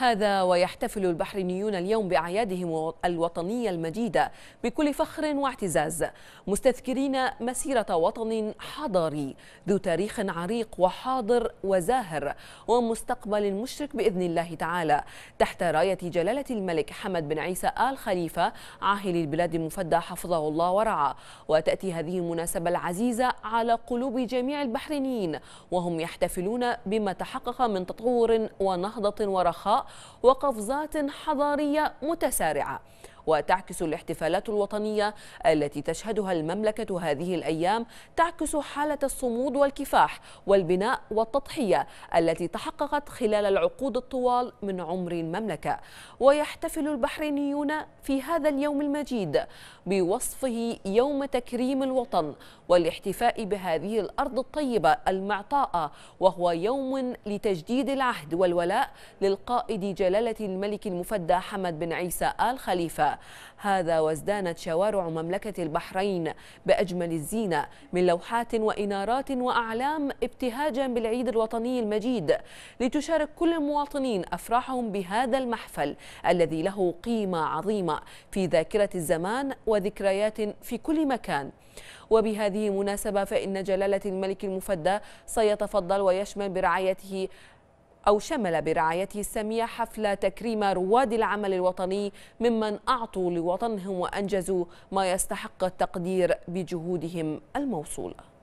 هذا ويحتفل البحرينيون اليوم بأعيادهم الوطنية المجيدة بكل فخر واعتزاز مستذكرين مسيرة وطن حضاري ذو تاريخ عريق وحاضر وزاهر ومستقبل مشرق بإذن الله تعالى تحت راية جلالة الملك حمد بن عيسى آل خليفة عاهل البلاد المفدى حفظه الله ورعاه وتأتي هذه المناسبة العزيزة على قلوب جميع البحرينيين وهم يحتفلون بما تحقق من تطور ونهضة ورخاء وقفزات حضارية متسارعة وتعكس الاحتفالات الوطنية التي تشهدها المملكة هذه الأيام تعكس حالة الصمود والكفاح والبناء والتضحية التي تحققت خلال العقود الطوال من عمر المملكة ويحتفل البحرينيون في هذا اليوم المجيد بوصفه يوم تكريم الوطن والاحتفاء بهذه الأرض الطيبة المعطاءة وهو يوم لتجديد العهد والولاء للقائد جلالة الملك المفدى حمد بن عيسى آل خليفة هذا وازدانت شوارع مملكة البحرين بأجمل الزينة من لوحات وإنارات وأعلام ابتهاجا بالعيد الوطني المجيد لتشارك كل المواطنين أفراحهم بهذا المحفل الذي له قيمة عظيمة في ذاكرة الزمان وذكريات في كل مكان وبهذه المناسبة فإن جلالة الملك المفدى سيتفضل ويشمل برعايته أو شمل برعايته السامية حفل تكريم رواد العمل الوطني ممن أعطوا لوطنهم وأنجزوا ما يستحق التقدير بجهودهم الموصولة